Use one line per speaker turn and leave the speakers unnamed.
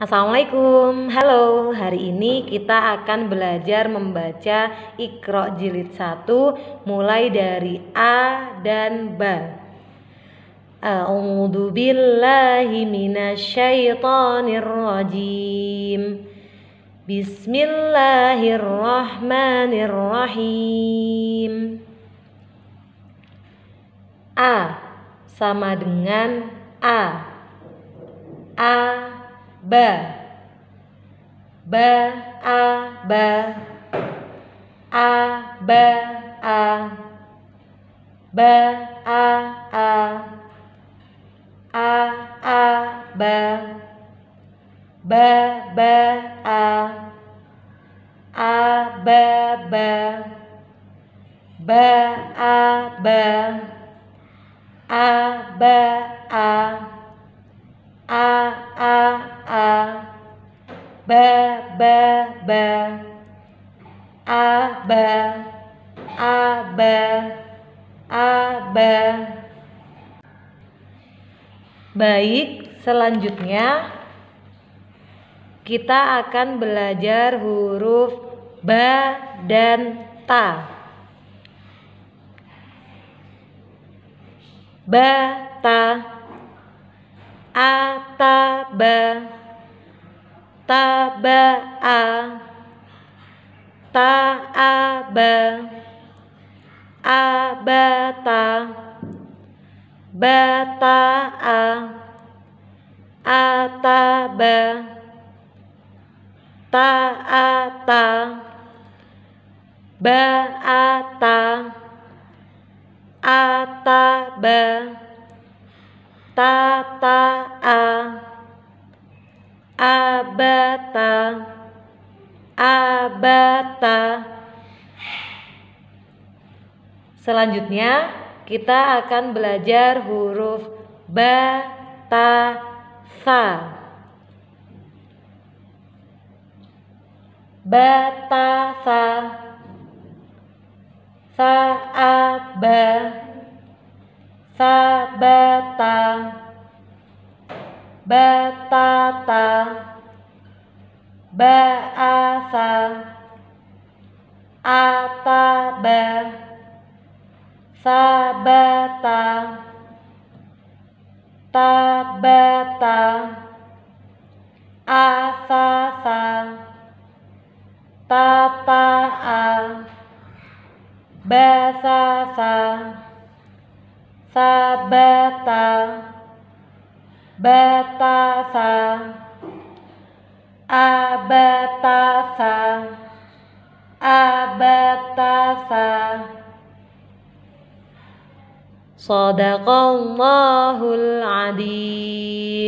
Assalamualaikum, halo Hari ini kita akan belajar membaca Iqra jilid 1 Mulai dari A dan B A'udhu billahi minasyaitonir rajim Bismillahirrahmanirrahim A sama dengan A A ba ba a ba a ba a ba a a a a ba ba ba a a ba ba ba a ba a ba a a a a ba ba ba a ba a ba a ba baik selanjutnya kita akan belajar huruf ba dan ta. Ba, ta, A A, ta ataba a ta'aba abata bata'a ataba ta'ata ba'ata ataba a abata abata Selanjutnya kita akan belajar huruf ba ta sa batasa saaba sabata batata baasa ataba sabata tabata asasa tataa basasa sabata batasa abatasa abatasa sadaqallahul adzim